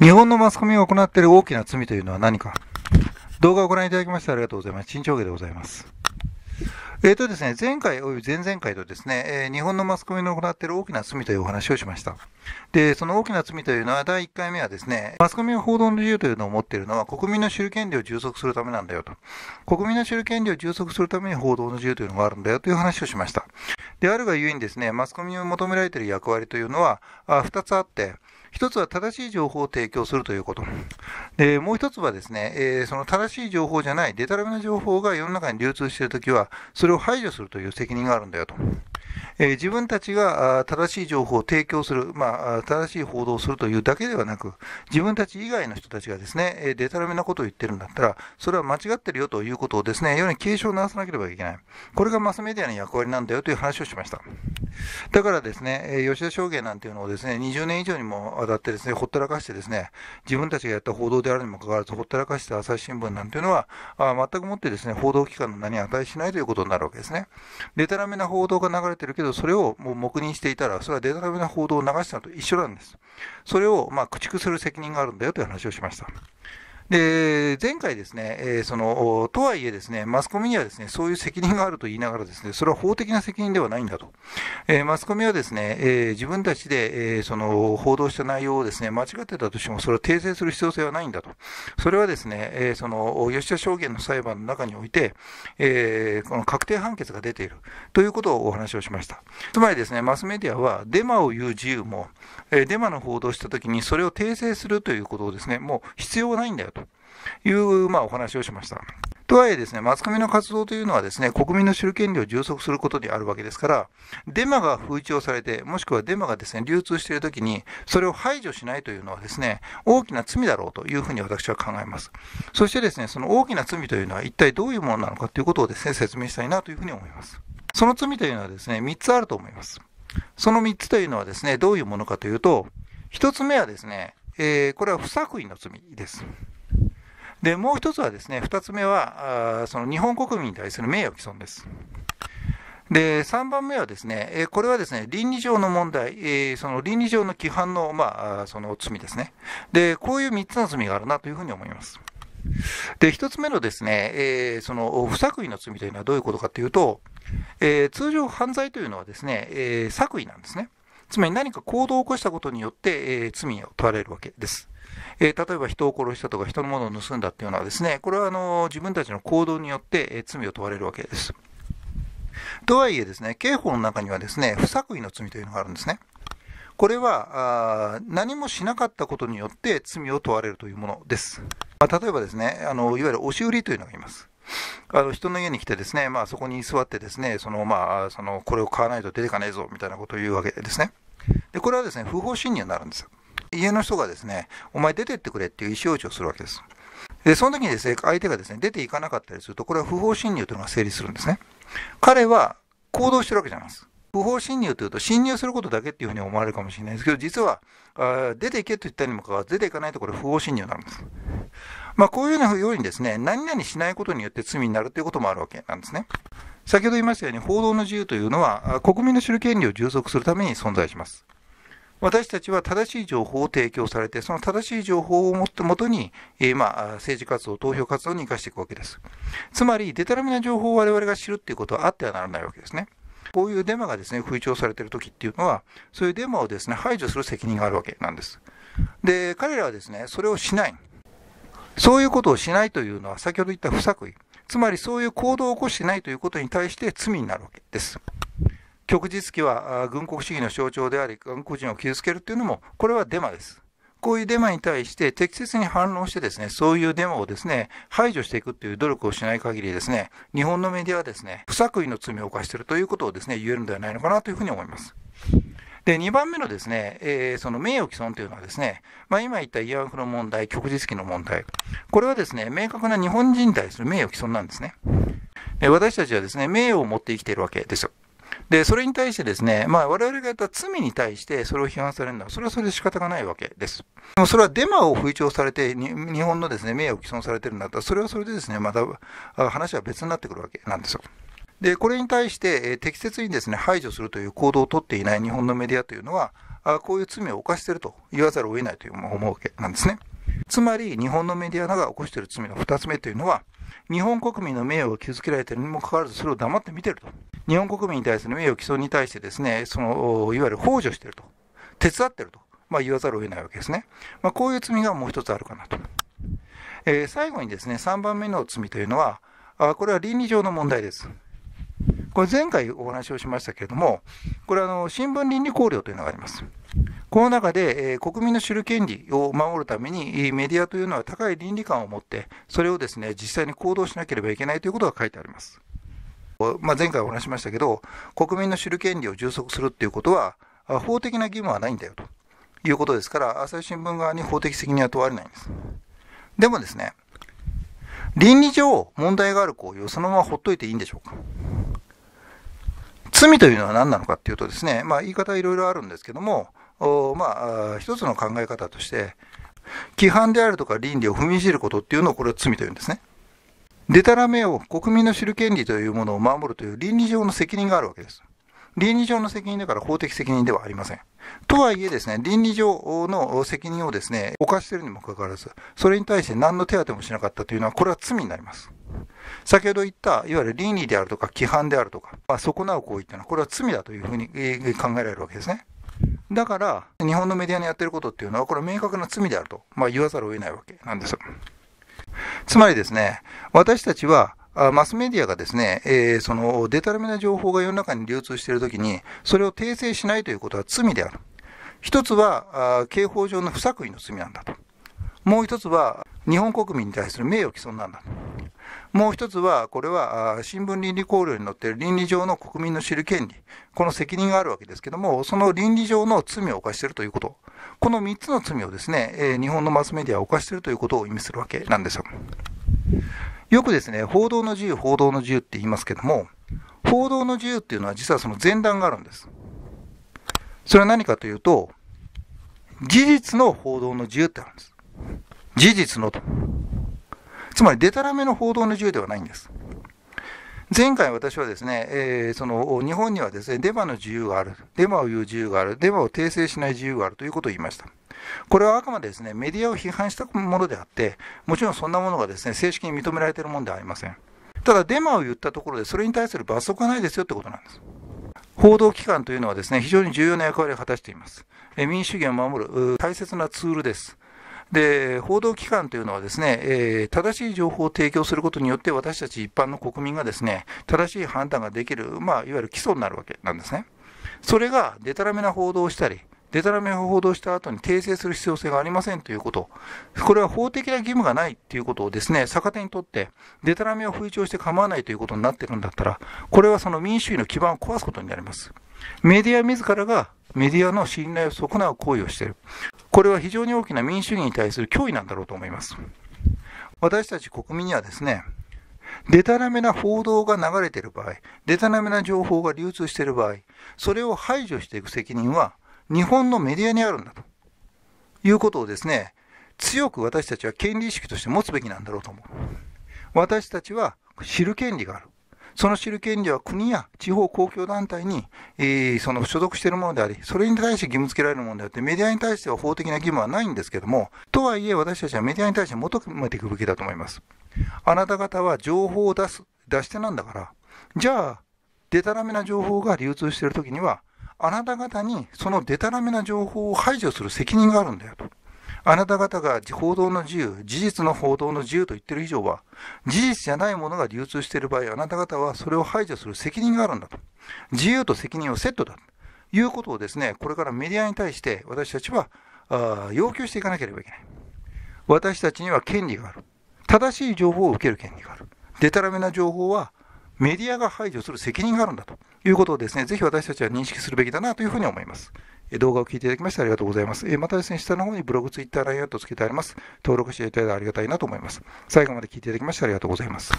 日本のマスコミが行っている大きな罪というのは何か動画をご覧いただきましてありがとうございます。陳長下でございます。えーとですね、前回及び前々回とですね、えー、日本のマスコミの行っている大きな罪というお話をしました。で、その大きな罪というのは、第1回目はですね、マスコミが報道の自由というのを持っているのは、国民の知る権利を充足するためなんだよと。国民の知る権利を充足するために報道の自由というのがあるんだよという話をしました。であるがゆえにですね、マスコミに求められている役割というのは、あ2つあって、一つは正しい情報を提供するということ。で、もう一つはですね、えー、その正しい情報じゃない、デタラメな情報が世の中に流通しているときは、それを排除するという責任があるんだよと。えー、自分たちが正しい情報を提供する、まあ、正しい報道をするというだけではなく、自分たち以外の人たちがですね、デタラメなことを言ってるんだったら、それは間違ってるよということをですね、世に警鐘を鳴らさなければいけない。これがマスメディアの役割なんだよという話をしました。だからですね、吉田証言なんていうのをですね、20年以上にもわたってですね、ほったらかしてですね、自分たちがやった報道であるにもかかわらず、ほったらかして朝日新聞なんていうのは、あ全くもってですね、報道機関の名に値しないということになるわけですね。でたらめな報道が流れてるけど、どそれをもう黙認していたら、それはデタラメな報道を流したのと一緒なんです。それをま駆逐する責任があるんだよという話をしました。で、前回ですね、えー、その、とはいえですね、マスコミにはですね、そういう責任があると言いながらですね、それは法的な責任ではないんだと。えー、マスコミはですね、えー、自分たちで、えその、報道した内容をですね、間違ってたとしても、それを訂正する必要性はないんだと。それはですね、えその、吉田証言の裁判の中において、えこの確定判決が出ているということをお話をしました。つまりですね、マスメディアは、デマを言う自由も、えデマの報道したときに、それを訂正するということをですね、もう必要ないんだよと。いう、まあ、お話をしました。とはいえですね、マスコミの活動というのはですね、国民の主権利を充足することであるわけですから、デマが風潮されて、もしくはデマがですね、流通しているときに、それを排除しないというのはですね、大きな罪だろうというふうに私は考えます。そしてですね、その大きな罪というのは一体どういうものなのかということをですね、説明したいなというふうに思います。その罪というのはですね、3つあると思います。その3つというのはですね、どういうものかというと、1つ目はですね、えー、これは不作為の罪です。でもう一つはですね、2つ目は、あその日本国民に対する名誉毀損です。で、3番目はですね、えこれはですね、倫理上の問題、えその倫理上の規範の、まあ、その罪ですね。で、こういう3つの罪があるなというふうに思います。で、1つ目のですね、えその不作為の罪というのはどういうことかというと、え通常犯罪というのはですね、え作為なんですね。つまり何か行動を起こしたことによって、え罪を問われるわけです。えー、例えば人を殺したとか人のものを盗んだっていうのはですね、これはあの自分たちの行動によって、えー、罪を問われるわけです。とはいえですね、刑法の中にはですね、不作為の罪というのがあるんですね。これはあ何もしなかったことによって罪を問われるというものです。まあ、例えばですねあの、いわゆる押し売りというのがいます。あの人の家に来てですね、まあ、そこに座ってですね、そのまあ、そのこれを買わないと出てかねえぞみたいなことを言うわけですね。でこれはですね、不法侵入になるんですよ。家の人がですね、お前出てってくれっていう意思表示をするわけです。で、その時にですね、相手がですね、出ていかなかったりすると、これは不法侵入というのが成立するんですね。彼は行動してるわけじゃないです。不法侵入というと、侵入することだけっていうふうに思われるかもしれないですけど、実は、あ出ていけと言ったにもかかわらず、出ていかないとこれ不法侵入になるんです。まあ、こういうようにですね、何々しないことによって罪になるということもあるわけなんですね。先ほど言いましたように、報道の自由というのは、国民の知る権利を充足するために存在します。私たちは正しい情報を提供されて、その正しい情報をもってもとに、えー、まあ、政治活動、投票活動に生かしていくわけです。つまり、デタラメな情報を我々が知るっていうことはあってはならないわけですね。こういうデマがですね、吹聴されている時っていうのは、そういうデマをですね、排除する責任があるわけなんです。で、彼らはですね、それをしない。そういうことをしないというのは、先ほど言った不作為。つまり、そういう行動を起こしてないということに対して罪になるわけです。旭日旗は軍国主義の象徴であり、韓国人を傷つけるというのも、これはデマです。こういうデマに対して適切に反論してですね、そういうデマをですね、排除していくという努力をしない限りですね、日本のメディアはですね、不作為の罪を犯しているということをですね、言えるのではないのかなというふうに思います。で、2番目のですね、えー、その名誉毀損というのはですね、まあ、今言った慰安婦の問題、旭日旗の問題、これはですね、明確な日本人に対する名誉毀損なんですね。で私たちはですね、名誉を持って生きているわけですよ。で、それに対してですね、まあ、我々がやった罪に対してそれを批判されるのは、それはそれで仕方がないわけです。でもそれはデマを吹聴されて、日本のですね、名誉を毀損されてるんだったら、それはそれでですね、また話は別になってくるわけなんですよ。で、これに対して、えー、適切にですね、排除するという行動をとっていない日本のメディアというのは、あこういう罪を犯していると言わざるを得ないという思うわけなんですね。つまり、日本のメディアが起こしている罪の2つ目というのは、日本国民の名誉を傷つけられているにもかかわらず、それを黙って見てると。日本国民に対する名誉毀損に対してですね、その、いわゆる幇助してると。手伝ってると。まあ、言わざるを得ないわけですね。まあ、こういう罪がもう一つあるかなと。えー、最後にですね、3番目の罪というのは、あこれは倫理上の問題です。これ前回お話をしましたけれども、これはあの新聞倫理考慮というのがあります。この中で、え国民の知る権利を守るために、メディアというのは高い倫理観を持って、それをですね、実際に行動しなければいけないということが書いてあります。まあ、前回お話しましたけど、国民の知る権利を充足するっていうことは、法的な義務はないんだよということですから、朝日新聞側に法的責任は問われないんです。でもですね、倫理上問題がある行為をそのままほっといていいんでしょうか罪というのは何なのかっていうとですね、まあ言い方いろいろあるんですけども、まあ、一つの考え方として、規範であるとか倫理を踏みにじることっていうのをこれは罪というんですね。でたらめを国民の知る権利というものを守るという倫理上の責任があるわけです。倫理上の責任だから法的責任ではありません。とはいえですね、倫理上の責任をですね、犯しているにもかかわらず、それに対して何の手当てもしなかったというのは、これは罪になります。先ほど言った、いわゆる倫理であるとか、規範であるとか、まあ、損なう行為というのは、これは罪だというふうに考えられるわけですね。だから、日本のメディアのやってることっていうのは、これは明確な罪であると、まあ、言わざるを得ないわけなんです。つまりですね、私たちは、マスメディアがですね、えー、そのデタラメな情報が世の中に流通しているときに、それを訂正しないということは罪である。一つは、刑法上の不作為の罪なんだと。もう一つは、日本国民に対する名誉毀損なんだと。もう一つは、これは新聞倫理綱領に載っている倫理上の国民の知る権利、この責任があるわけですけども、その倫理上の罪を犯しているということ、この3つの罪をですね、え日本のマスメディアは犯しているということを意味するわけなんですよ。よくですね、報道の自由、報道の自由って言いますけども、報道の自由っていうのは実はその前段があるんです。それは何かというと、事実の報道の自由ってあるんです。事実のと。つまり、でたらめの報道の自由ではないんです。前回私はですね、えー、その日本にはですね、デマの自由がある、デマを言う自由がある、デマを訂正しない自由があるということを言いました。これはあくまでですね、メディアを批判したものであって、もちろんそんなものがですね、正式に認められているものではありません。ただ、デマを言ったところで、それに対する罰則がないですよってことなんです。報道機関というのはですね、非常に重要な役割を果たしています。え民主主義を守る大切なツールです。で報道機関というのはですね、えー、正しい情報を提供することによって私たち一般の国民がですね正しい判断ができる、まあ、いわゆる基礎になるわけなんですね。それがデタラメな報道をしたりデタラメを報道した後に訂正する必要性がありませんということ。これは法的な義務がないということをですね、逆手にとって、デタラメを吹聴して構わないということになっているんだったら、これはその民主主義の基盤を壊すことになります。メディア自らがメディアの信頼を損なう行為をしている。これは非常に大きな民主主義に対する脅威なんだろうと思います。私たち国民にはですね、でたらめな報道が流れている場合、でたらめな情報が流通している場合、それを排除していく責任は日本のメディアにあるんだということをですね、強く私たちは権利意識として持つべきなんだろうと思う。私たちは知る権利がある。その知る権利は国や地方公共団体に、えー、その所属しているものであり、それに対して義務付けられるものであって、メディアに対しては法的な義務はないんですけども、とはいえ私たちはメディアに対して求めていくべきだと思います。あなた方は情報を出す、出してなんだから、じゃあ、デタラメな情報が流通しているときには、あなた方にそのデタラメな情報を排除する責任があるんだよと。あなた方が報道の自由、事実の報道の自由と言ってる以上は、事実じゃないものが流通している場合、あなた方はそれを排除する責任があるんだと。自由と責任をセットだ。ということをですね、これからメディアに対して私たちはあ要求していかなければいけない。私たちには権利がある。正しい情報を受ける権利がある。でたらめな情報はメディアが排除する責任があるんだということをですね、ぜひ私たちは認識するべきだなというふうに思います。動画を聞いていただきましてありがとうございます。またですね、下の方にブログ、ツイッター、ラインアウトつけてあります。登録していただいてありがたいなと思います。最後まで聞いていただきましてありがとうございます。